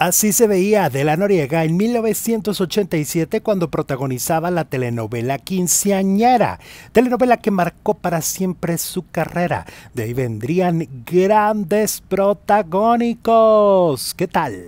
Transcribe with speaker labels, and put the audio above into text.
Speaker 1: Así se veía de la Noriega en 1987 cuando protagonizaba la telenovela Quinceañera, telenovela que marcó para siempre su carrera. De ahí vendrían grandes protagónicos. ¿Qué tal?